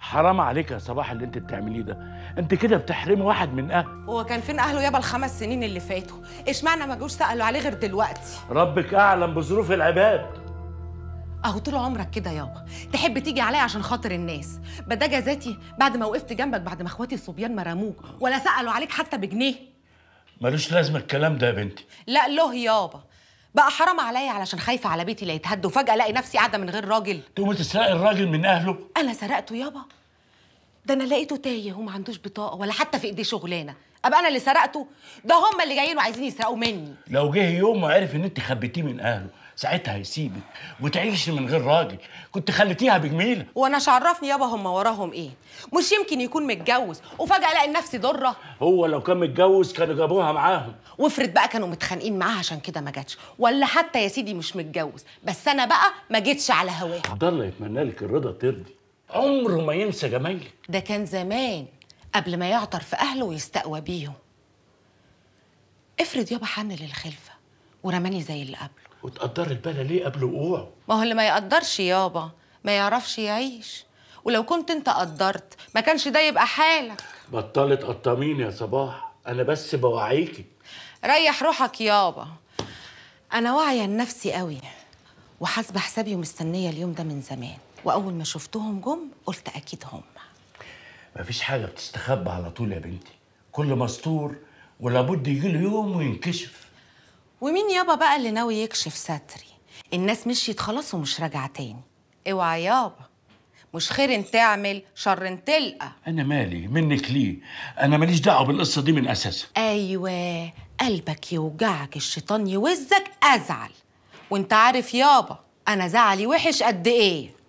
حرام عليك يا صباح اللي انت بتعمليه ده انت كده بتحرمي واحد من اهله هو كان فين اهله يابا الخمس سنين اللي فاتوا اشمعنى ما جوش سالوا عليه غير دلوقتي ربك اعلم بظروف العباد اهو طول عمرك كده يابا تحب تيجي عليا عشان خاطر الناس بدا جزاتي بعد ما وقفت جنبك بعد ما اخواتي الصبيان ما رموك ولا سالوا عليك حتى بجنيه ملوش لازمه الكلام ده يا بنتي لا له يابا بقى حرام عليا علشان خايفه على بيتي لا يتهد وفجاه الاقي نفسي قاعده من غير راجل تقومي تسرقي الراجل من اهله انا سرقته يابا ده انا لقيته تايه وما عندوش بطاقه ولا حتى في ايديه شغلانه ابقى انا اللي سرقته ده هم اللي جايين وعايزين يسرقوا مني لو جه يوم وعرف ان انت خبيتيه من اهله ساعتها هيسيبك وتعيش من غير راجل كنت خليتيها بجميله وانا عرفني يابا هم وراهم ايه مش يمكن يكون متجوز وفجاه لقى نفسي ضره هو لو كان متجوز كانوا جابوها معاهم وافرض بقى كانوا متخانقين معاها عشان كده ما جاتش ولا حتى يا سيدي مش متجوز بس انا بقى ما جيتش على هواها عبد الله يتمنى لك الرضا ترضي عمره ما ينسى جمايلك ده كان زمان قبل ما يعطر في اهله ويستقوى بيهم افرض يابا حن للخلفه ورماني زي اللي قبله وتقدر البلا ليه قبل وقوعه ما هو اللي ما يقدرش يابا ما يعرفش يعيش ولو كنت انت قدرت ما كانش ده يبقى حالك بطلت قطامين يا صباح انا بس بوعيكي ريح روحك يابا انا واعيه لنفسي قوي وحاسبه حسابي ومستنيه اليوم ده من زمان واول ما شفتهم جم قلت اكيد هم مفيش حاجه بتستخبى على طول يا بنتي كل مستور ولابد يجي له يوم وينكشف ومين يابا بقى اللي ناوي يكشف ستري الناس مشيت خلاص ومش راجعه تاني اوعى يابا مش خير تعمل شر تلقى انا مالي منك ليه انا ماليش دعوه بالقصه دي من اساسها ايوه قلبك يوجعك الشيطان يوزك ازعل وانت عارف يابا انا زعلي وحش قد ايه